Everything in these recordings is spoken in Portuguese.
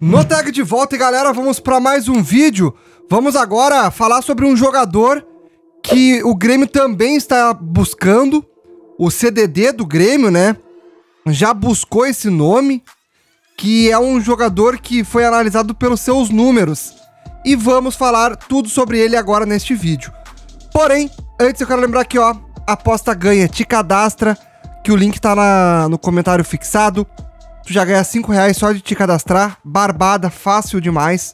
No tag de volta, e galera, vamos para mais um vídeo. Vamos agora falar sobre um jogador que o Grêmio também está buscando. O CDD do Grêmio, né? Já buscou esse nome, que é um jogador que foi analisado pelos seus números. E vamos falar tudo sobre ele agora neste vídeo. Porém, antes eu quero lembrar que, ó, aposta ganha, te cadastra, que o link tá na, no comentário fixado tu já ganha 5 reais só de te cadastrar. Barbada, fácil demais.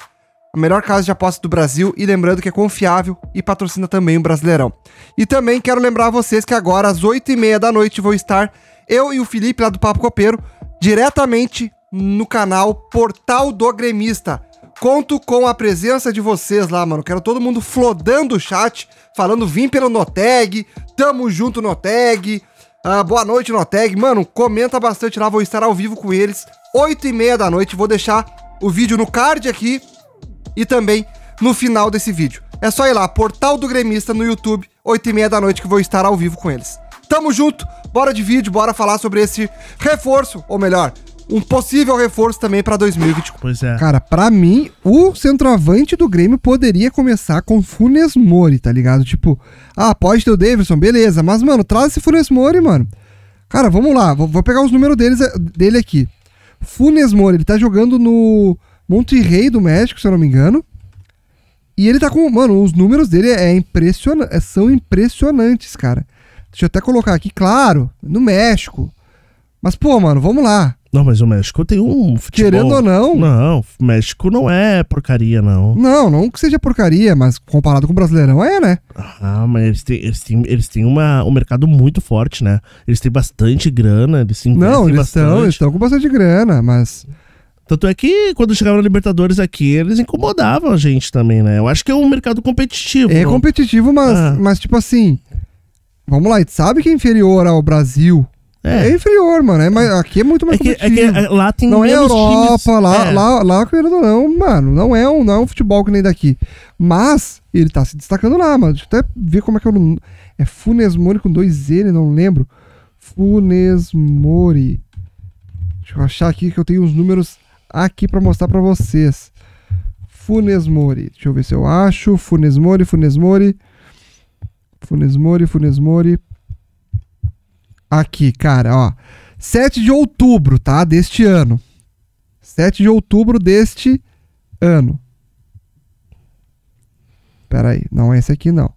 A melhor casa de aposta do Brasil e lembrando que é confiável e patrocina também o Brasileirão. E também quero lembrar a vocês que agora às 8h30 da noite vou estar eu e o Felipe lá do Papo Copeiro diretamente no canal Portal do Gremista. Conto com a presença de vocês lá, mano. Quero todo mundo flodando o chat, falando vim pelo Noteg, tamo junto Noteg, ah, boa noite, Noteg. Mano, comenta bastante lá, vou estar ao vivo com eles. 8 e meia da noite, vou deixar o vídeo no card aqui e também no final desse vídeo. É só ir lá, Portal do Gremista no YouTube, 8 e meia da noite, que vou estar ao vivo com eles. Tamo junto, bora de vídeo, bora falar sobre esse reforço, ou melhor, um possível reforço também para 2024 Pois é. Cara, para mim, o centroavante do Grêmio poderia começar com Funes Mori, tá ligado? Tipo, ah, pode ter o Davidson, beleza, mas mano, traz esse Funes Mori, mano. Cara, vamos lá, vou, vou pegar os números deles, eh, dele aqui. Funes Mori, ele tá jogando no monte Rei do México, se eu não me engano. E ele tá com, mano, os números dele é impressiona são impressionantes, cara. Deixa eu até colocar aqui, claro, no México, mas, pô, mano, vamos lá. Não, mas o México tem um futebol... Querendo ou não. Não, o México não é porcaria, não. Não, não que seja porcaria, mas comparado com o Brasileirão é, né? Ah, mas eles têm, eles têm, eles têm uma, um mercado muito forte, né? Eles têm bastante grana, eles se Não, eles bastante. estão, eles estão com bastante grana, mas... Tanto é que quando chegaram na Libertadores aqui, eles incomodavam a gente também, né? Eu acho que é um mercado competitivo. É não? competitivo, mas, ah. mas tipo assim... Vamos lá, a gente sabe que é inferior ao Brasil é. é. inferior, mano. É mais, aqui é muito mais é que, é competitivo. É que lá tem Não é Europa, times. lá, é. lá, lá, querendo não, mano, não é, um, não é um futebol que nem daqui. Mas ele tá se destacando lá, mano. Deixa eu até ver como é que é o É Funes Mori com dois N, não lembro. Funes Mori. Deixa eu achar aqui que eu tenho os números aqui pra mostrar pra vocês. Funes Mori. Deixa eu ver se eu acho. Funesmori, Funesmori, Funes Mori. Funes Mori, Funes Mori. Funes Mori aqui, cara, ó. 7 de outubro, tá? Deste ano. 7 de outubro deste ano. Pera aí, não é esse aqui não.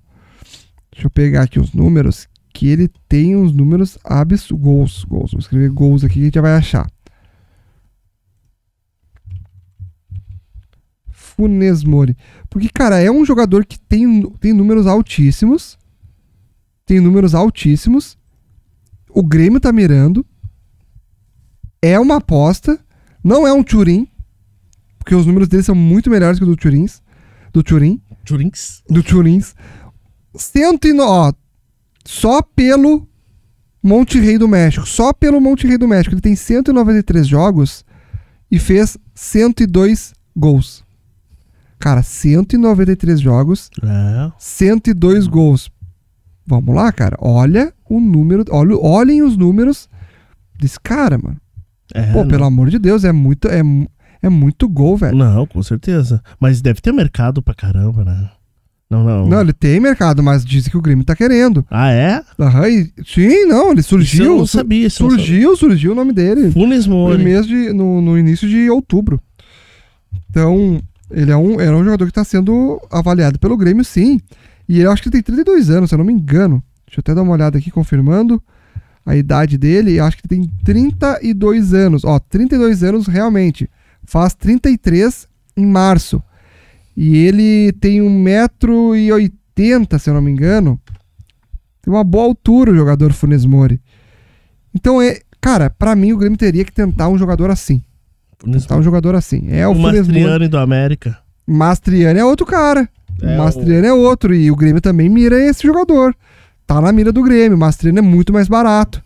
Deixa eu pegar aqui os números, que ele tem uns números absurdos. Gols, gols. Vou escrever gols aqui que a gente já vai achar. Funes Mori. Porque, cara, é um jogador que tem, tem números altíssimos. Tem números altíssimos o Grêmio tá mirando. É uma aposta. Não é um Turim. Porque os números dele são muito melhores que os do Turin. Do Turim. Turins? Do Turins. 109. Ó, só pelo Monte Rei do México. Só pelo Monte Rei do México. Ele tem 193 jogos e fez 102 gols. Cara, 193 jogos, é. 102 gols. Vamos lá, cara. Olha o número. Olha, olhem os números desse cara, mano. É, Pô, não. pelo amor de Deus, é muito, é, é muito gol, velho. Não, com certeza. Mas deve ter mercado pra caramba, né? Não, não. Não, ele tem mercado, mas diz que o Grêmio tá querendo. Ah, é? Aham, e, sim, não, ele surgiu. Isso eu não sabia, isso surgiu, surgiu, surgiu o nome dele. Funes Mori. No, mês de, no, no início de outubro. Então, ele é um, era é um jogador que está sendo avaliado pelo Grêmio, sim. E eu acho que ele tem 32 anos, se eu não me engano. Deixa eu até dar uma olhada aqui, confirmando a idade dele. Eu acho que ele tem 32 anos. Ó, 32 anos realmente. Faz 33 em março. E ele tem 1,80m, se eu não me engano. Tem uma boa altura o jogador Funes Mori. Então, é, cara, para mim o Grêmio teria que tentar um jogador assim. Funes... Tentar um jogador assim. É o, o Funes Mori. do América. Mastriani é outro cara. É o Mastriano é outro e o Grêmio também mira esse jogador. Tá na mira do Grêmio. O Mastriano é muito mais barato.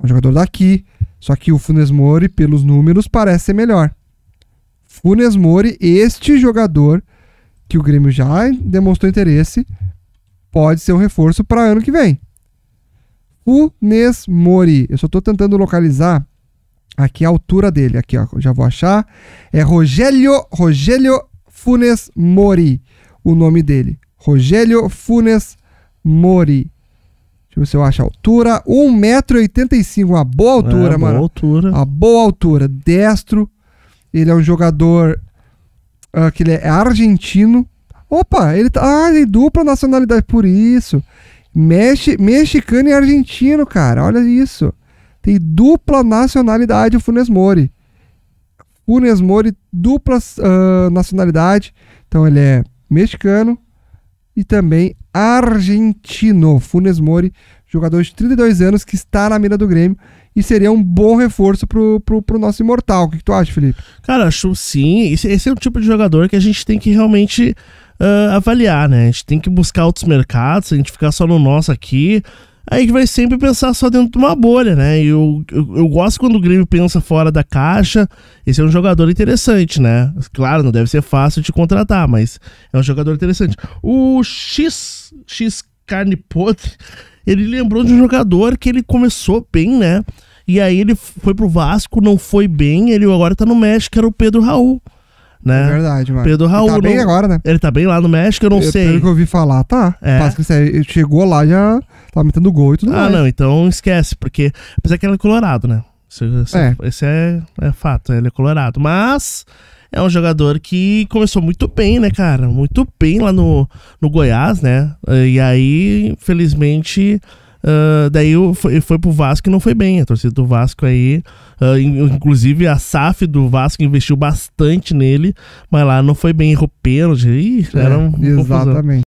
É um jogador daqui. Só que o Funes Mori, pelos números, parece ser melhor. Funes Mori, este jogador que o Grêmio já demonstrou interesse, pode ser um reforço para ano que vem. Funes Mori. Eu só estou tentando localizar aqui a altura dele. Aqui, ó, já vou achar. É Rogério, Rogélio Funes Mori o nome dele. Rogério Funes Mori. Deixa eu ver se eu acho a altura. 1,85m, uma boa altura, é, mano. Boa altura. Uma boa altura. Destro. Ele é um jogador uh, que ele é argentino. Opa, ele tá. Ah, ele é dupla nacionalidade por isso. Mexi, mexicano e argentino, cara. Olha isso. Tem dupla nacionalidade o Funes Mori. Funes Mori, dupla uh, nacionalidade. Então ele é mexicano e também argentino, Funes Mori, jogador de 32 anos que está na mira do Grêmio e seria um bom reforço pro, pro, pro nosso imortal. O que, que, tu acha, Felipe? Cara, acho sim. Esse, esse é o tipo de jogador que a gente tem que realmente uh, avaliar, né? A gente tem que buscar outros mercados, a gente ficar só no nosso aqui aí que vai sempre pensar só dentro de uma bolha, né? Eu, eu, eu, gosto quando o Grêmio pensa fora da caixa. Esse é um jogador interessante, né? Claro, não deve ser fácil de contratar, mas é um jogador interessante. O X, X Carne Podre, ele lembrou de um jogador que ele começou bem, né? E aí ele foi pro Vasco, não foi bem, ele agora tá no México, era o Pedro Raul né? É verdade, mano. Pedro Raul. Ele tá bem não... agora, né? Ele tá bem lá no México, eu não eu, é, sei. Pelo que eu ouvi falar, tá. É. que é- chegou lá, já tá metendo gol e tudo ah, mais. Ah, não, então esquece, porque. Apesar que ele é colorado, né? Esse, esse, é. esse é, é fato, ele é colorado. Mas é um jogador que começou muito bem, né, cara? Muito bem lá no, no Goiás, né? E aí, infelizmente Uh, daí foi, foi pro Vasco e não foi bem. A torcida do Vasco aí. Uh, inclusive a SAF do Vasco investiu bastante nele, mas lá não foi bem roupeiro. Ih, era um, é, Exatamente. Confusão.